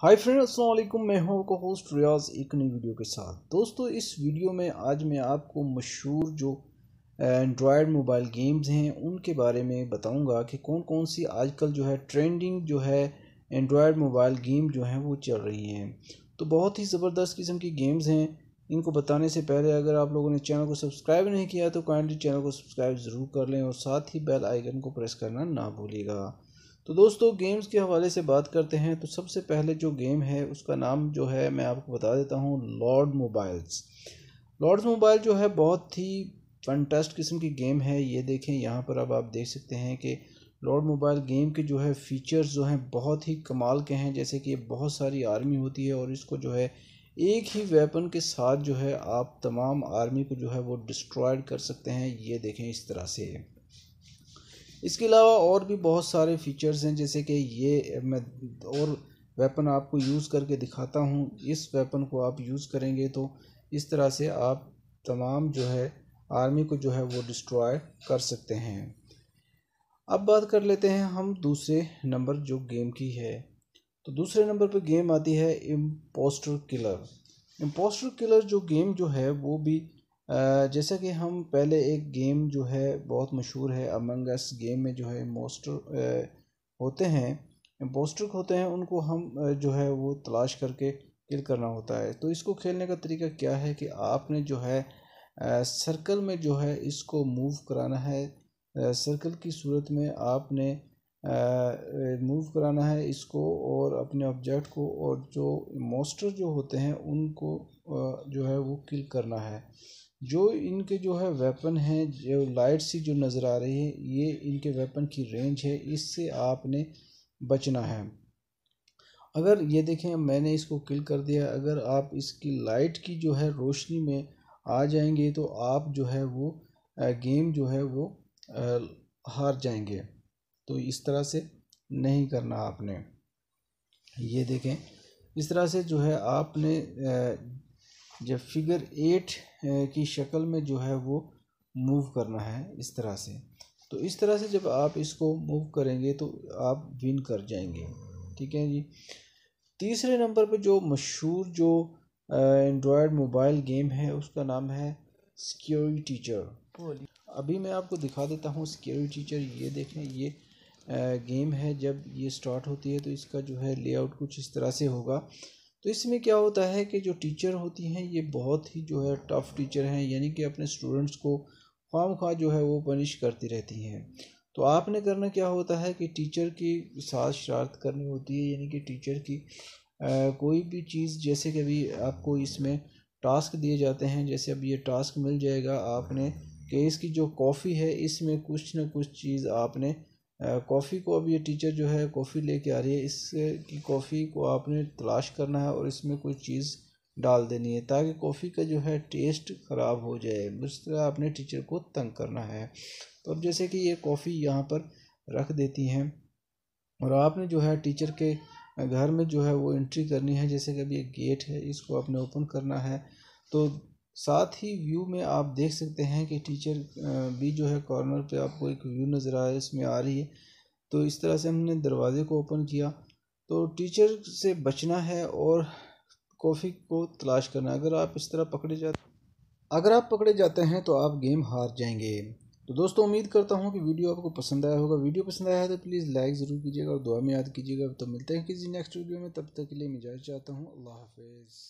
hi friend अस्सलाम वालेकुम मैं हूं आपका होस्ट रियाज एक नई वीडियो के साथ दोस्तों इस वीडियो में आज मैं आपको मशहूर जो एंड्रॉयड मोबाइल गेम्स हैं उनके बारे में बताऊंगा कि कौन कौन सी आजकल जो है ट्रेंडिंग जो है एंड्रॉयड मोबाइल गेम जो हैं वो चल रही हैं तो बहुत ही ज़बरदस्त किस्म की गेम्स हैं इनको बताने से पहले अगर आप लोगों ने चैनल को सब्सक्राइब नहीं किया तो काइंडली चैनल को सब्सक्राइब ज़रूर कर लें और साथ ही बेल आइकन को प्रेस करना ना भूलिएगा तो दोस्तों गेम्स के हवाले से बात करते हैं तो सबसे पहले जो गेम है उसका नाम जो है मैं आपको बता देता हूँ लॉर्ड मोबाइल्स लॉर्ड्स मोबाइल जो है बहुत ही फंटेस्ट किस्म की गेम है ये देखें यहाँ पर अब आप देख सकते हैं कि लॉर्ड मोबाइल गेम के जो है फीचर्स जो हैं बहुत ही कमाल के हैं जैसे कि बहुत सारी आर्मी होती है और इसको जो है एक ही वेपन के साथ जो है आप तमाम आर्मी को जो है वो डिस्ट्रॉयड कर सकते हैं ये देखें इस तरह से इसके अलावा और भी बहुत सारे फीचर्स हैं जैसे कि ये मैं और वेपन आपको यूज़ करके दिखाता हूँ इस वेपन को आप यूज़ करेंगे तो इस तरह से आप तमाम जो है आर्मी को जो है वो डिस्ट्रॉय कर सकते हैं अब बात कर लेते हैं हम दूसरे नंबर जो गेम की है तो दूसरे नंबर पर गेम आती है इम्पोस्टर किलर इम्पोस्टर किलर जो गेम जो है वो भी जैसा कि हम पहले एक गेम जो है बहुत मशहूर है अमंग अस गेम में जो है मोस्टर होते हैं इम्पोस्टर होते हैं उनको हम जो है वो तलाश करके किल करना होता है तो इसको खेलने का तरीका क्या है कि आपने जो है सर्कल में जो है इसको मूव कराना है सर्कल की सूरत में आपने मूव कराना है इसको और अपने ऑब्जेक्ट को और जो मोस्टर जो होते हैं उनको जो है वो किल करना है जो इनके जो है वेपन हैं जो लाइट सी जो नज़र आ रही है ये इनके वेपन की रेंज है इससे आपने बचना है अगर ये देखें मैंने इसको किल कर दिया अगर आप इसकी लाइट की जो है रोशनी में आ जाएंगे तो आप जो है वो गेम जो है वो हार जाएंगे तो इस तरह से नहीं करना आपने ये देखें इस तरह से जो है आपने जब फिगर एट की शक्ल में जो है वो मूव करना है इस तरह से तो इस तरह से जब आप इसको मूव करेंगे तो आप विन कर जाएंगे ठीक है जी तीसरे नंबर पे जो मशहूर जो एंड्रॉयड मोबाइल गेम है उसका नाम है सिक्योरिटी टीचर अभी मैं आपको दिखा देता हूँ सिक्योरिटी टीचर ये देखें ये गेम है जब ये स्टार्ट होती है तो इसका जो है लेआउट कुछ इस तरह से होगा तो इसमें क्या होता है कि जो टीचर होती हैं ये बहुत ही जो है टफ़ टीचर हैं यानी कि अपने स्टूडेंट्स को खाम खा जो है वो पनिश करती रहती हैं तो आपने करना क्या होता है कि टीचर की साथ शरारत करनी होती है यानी कि टीचर की आ, कोई भी चीज़ जैसे कि अभी आपको इसमें टास्क दिए जाते हैं जैसे अब ये टास्क मिल जाएगा आपने कि इसकी जो कॉफ़ी है इसमें कुछ ना कुछ चीज़ आपने कॉफ़ी को अब ये टीचर जो है कॉफ़ी लेके आ रही है इससे कि कॉफ़ी को आपने तलाश करना है और इसमें कोई चीज़ डाल देनी है ताकि कॉफ़ी का जो है टेस्ट ख़राब हो जाए उस तरह आपने टीचर को तंग करना है तो अब जैसे कि ये कॉफ़ी यहाँ पर रख देती हैं और आपने जो है टीचर के घर में जो है वो एंट्री करनी है जैसे कि अभी एक गेट है इसको आपने ओपन करना है तो साथ ही व्यू में आप देख सकते हैं कि टीचर भी जो है कॉर्नर पे आपको एक व्यू नज़र आया इसमें आ रही है तो इस तरह से हमने दरवाजे को ओपन किया तो टीचर से बचना है और कॉफ़ी को तलाश करना अगर आप इस तरह पकड़े जाते अगर आप पकड़े जाते हैं तो आप गेम हार जाएंगे तो दोस्तों उम्मीद करता हूँ कि वीडियो आपको पसंद आया होगा वीडियो पसंद आया है तो प्लीज़ लाइक ज़रूर कीजिएगा और दुआ में याद कीजिएगा तो मिलते हैं किसी नेक्स्ट वीडियो में तब तक के लिए मैं जाना चाहता हूँ अल्लाह हाफिज़